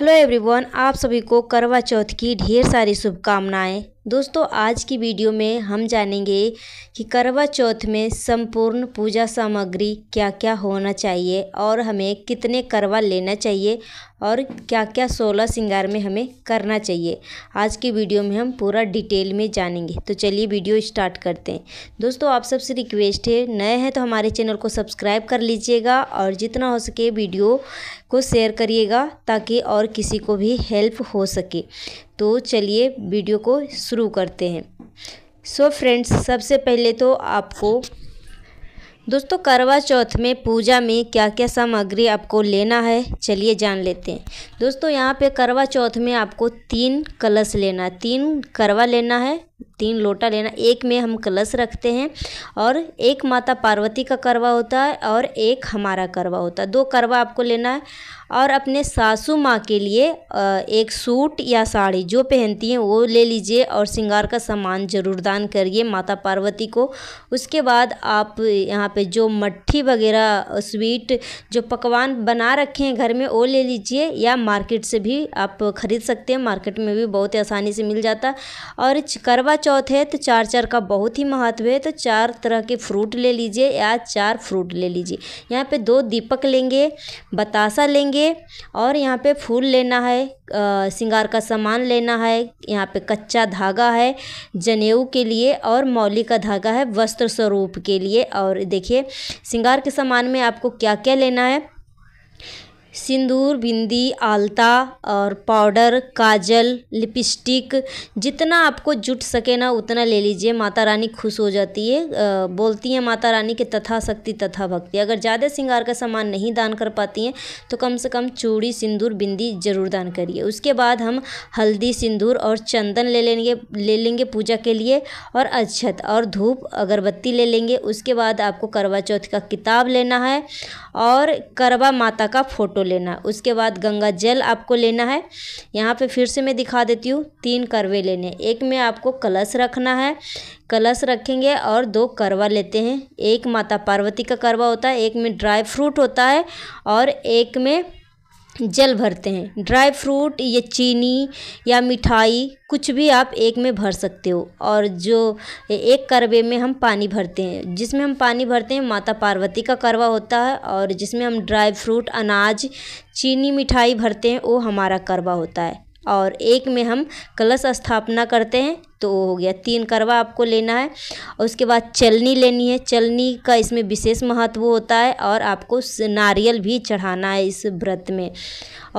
hello everyone आप सभी को करवा चौथ की ढेर सारी शुभकामनाएं दोस्तों आज की वीडियो में हम जानेंगे कि करवा चौथ में संपूर्ण पूजा सामग्री क्या क्या होना चाहिए और हमें कितने करवा लेना चाहिए और क्या क्या सोलह श्रृंगार में हमें करना चाहिए आज की वीडियो में हम पूरा डिटेल में जानेंगे तो चलिए वीडियो स्टार्ट करते हैं दोस्तों आप सबसे रिक्वेस्ट है नए हैं तो हमारे चैनल को सब्सक्राइब कर लीजिएगा और जितना हो सके वीडियो को शेयर करिएगा ताकि और किसी को भी हेल्प हो सके तो चलिए वीडियो को शुरू करते हैं सो so फ्रेंड्स सबसे पहले तो आपको दोस्तों करवा चौथ में पूजा में क्या क्या सामग्री आपको लेना है चलिए जान लेते हैं दोस्तों यहाँ पे करवा चौथ में आपको तीन कलश लेना तीन करवा लेना है तीन लोटा लेना एक में हम कलश रखते हैं और एक माता पार्वती का करवा होता है और एक हमारा करवा होता है दो करवा आपको लेना है और अपने सासू माँ के लिए एक सूट या साड़ी जो पहनती हैं वो ले लीजिए और श्रृंगार का सामान जरूर दान करिए माता पार्वती को उसके बाद आप यहाँ पे जो मट्ठी वगैरह स्वीट जो पकवान बना रखे हैं घर में वो ले लीजिए या मार्केट से भी आप ख़रीद सकते हैं मार्केट में भी बहुत आसानी से मिल जाता और करवा करवा चौथे तो चार चार का बहुत ही महत्व है तो चार तरह के फ्रूट ले लीजिए या चार फ्रूट ले लीजिए यहाँ पे दो दीपक लेंगे बतासा लेंगे और यहाँ पे फूल लेना है सिंगार का सामान लेना है यहाँ पे कच्चा धागा है जनेऊ के लिए और मौली का धागा है वस्त्र स्वरूप के लिए और देखिए सिंगार के सामान में आपको क्या क्या लेना है सिंदूर बिंदी आलता और पाउडर काजल लिपस्टिक जितना आपको जुट सके ना उतना ले लीजिए माता रानी खुश हो जाती है बोलती हैं माता रानी के तथा शक्ति तथा भक्ति अगर ज़्यादा सिंगार का सामान नहीं दान कर पाती हैं तो कम से कम चूड़ी सिंदूर बिंदी ज़रूर दान करिए उसके बाद हम हल्दी सिंदूर और चंदन ले लेंगे ले लेंगे पूजा के लिए और अच्छत और धूप अगरबत्ती ले लेंगे उसके बाद आपको करवा चौथ का किताब लेना है और करवा माता का फ़ोटो फ़ोटो लेना उसके बाद गंगा जल आपको लेना है यहाँ पे फिर से मैं दिखा देती हूँ तीन करवे लेने एक में आपको कलश रखना है कलश रखेंगे और दो करवा लेते हैं एक माता पार्वती का करवा होता है एक में ड्राई फ्रूट होता है और एक में जल भरते हैं ड्राई फ्रूट या चीनी या मिठाई कुछ भी आप एक में भर सकते हो और जो एक करवे में हम पानी भरते हैं जिसमें हम पानी भरते हैं माता पार्वती का करवा होता है और जिसमें हम ड्राई फ्रूट अनाज चीनी मिठाई भरते हैं वो हमारा करवा होता है और एक में हम कलश स्थापना करते हैं तो हो गया तीन करवा आपको लेना है और उसके बाद चलनी लेनी है चलनी का इसमें विशेष महत्व होता है और आपको नारियल भी चढ़ाना है इस व्रत में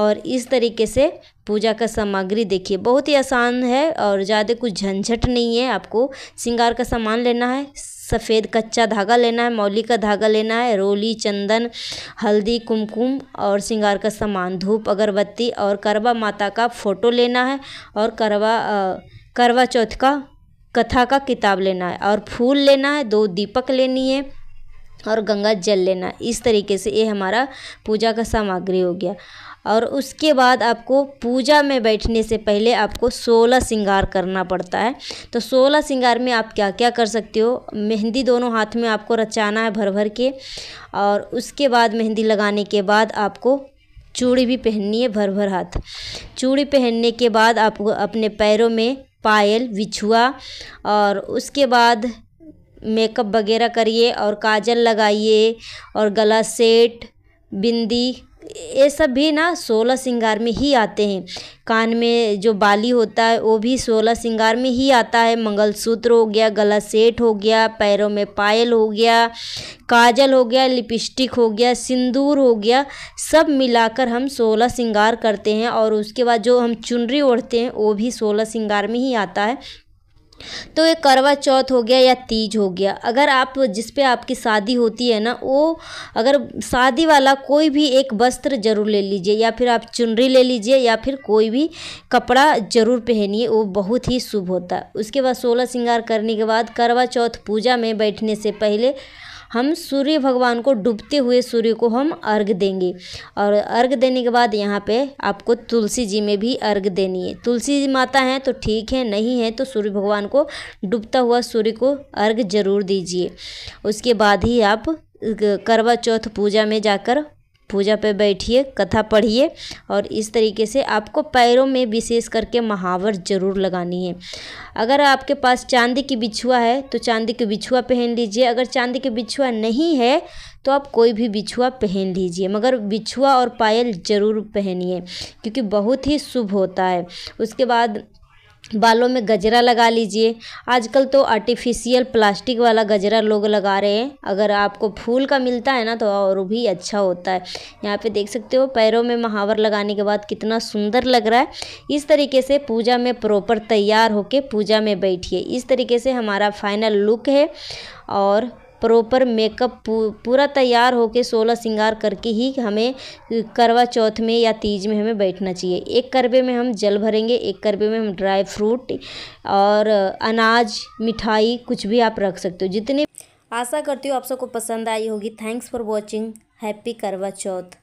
और इस तरीके से पूजा का सामग्री देखिए बहुत ही आसान है और ज़्यादा कुछ झंझट नहीं है आपको श्रृंगार का सामान लेना है सफ़ेद कच्चा धागा लेना है मौली का धागा लेना है रोली चंदन हल्दी कुमकुम और सिंगार का सामान धूप अगरबत्ती और करवा माता का फ़ोटो लेना है और करवा करवा चौथ का कथा का किताब लेना है और फूल लेना है दो दीपक लेनी है और गंगा जल लेना इस तरीके से ये हमारा पूजा का सामग्री हो गया और उसके बाद आपको पूजा में बैठने से पहले आपको सोलह श्रृंगार करना पड़ता है तो सोलह श्रृंगार में आप क्या क्या कर सकते हो मेहंदी दोनों हाथ में आपको रचाना है भर भर के और उसके बाद मेहंदी लगाने के बाद आपको चूड़ी भी पहननी है भर भर हाथ चूड़ी पहनने के बाद आपको अपने पैरों में पायल बिछुआ और उसके बाद मेकअप वगैरह करिए और काजल लगाइए और गला सेट बिंदी ये सब भी ना सोलह श्रृंगार में ही आते हैं कान में जो बाली होता है वो भी सोलह श्रृंगार में ही आता है मंगलसूत्र हो गया गला सेट हो गया पैरों में पायल हो गया काजल हो गया लिपस्टिक हो गया सिंदूर हो गया सब मिलाकर हम सोलह श्रृंगार करते हैं और उसके बाद जो हम चुनरी ओढ़ते हैं वो भी सोलह श्रृंगार में ही आता है तो ये करवा चौथ हो गया या तीज हो गया अगर आप जिस पे आपकी शादी होती है ना वो अगर शादी वाला कोई भी एक वस्त्र ज़रूर ले लीजिए या फिर आप चुनरी ले लीजिए या फिर कोई भी कपड़ा ज़रूर पहनिए वो बहुत ही शुभ होता है उसके बाद सोलह श्रृंगार करने के बाद करवा चौथ पूजा में बैठने से पहले हम सूर्य भगवान को डूबते हुए सूर्य को हम अर्घ देंगे और अर्घ देने के बाद यहाँ पे आपको तुलसी जी में भी अर्घ देनी है तुलसी जी माता हैं तो ठीक है नहीं है तो सूर्य भगवान को डूबता हुआ सूर्य को अर्घ जरूर दीजिए उसके बाद ही आप करवा चौथ पूजा में जाकर पूजा पे बैठिए कथा पढ़िए और इस तरीके से आपको पैरों में विशेष करके महावर ज़रूर लगानी है अगर आपके पास चांदी की बिछुआ है तो चांदी की बिछुआ पहन लीजिए अगर चांदी की बिछुआ नहीं है तो आप कोई भी बिछुआ पहन लीजिए मगर बिछुआ और पायल ज़रूर पहनिए क्योंकि बहुत ही शुभ होता है उसके बाद बालों में गजरा लगा लीजिए आजकल तो आर्टिफिशियल प्लास्टिक वाला गजरा लोग लगा रहे हैं अगर आपको फूल का मिलता है ना तो और भी अच्छा होता है यहाँ पे देख सकते हो पैरों में महावर लगाने के बाद कितना सुंदर लग रहा है इस तरीके से पूजा में प्रॉपर तैयार होके पूजा में बैठिए इस तरीके से हमारा फाइनल लुक है और प्रॉपर मेकअप पूरा तैयार होकर सोलह सिंगार करके ही हमें करवा चौथ में या तीज में हमें बैठना चाहिए एक करवे में हम जल भरेंगे एक करवे में हम ड्राई फ्रूट और अनाज मिठाई कुछ भी आप रख सकते हो जितने आशा करती हूँ आप सबको पसंद आई होगी थैंक्स फॉर वॉचिंग हैप्पी करवा चौथ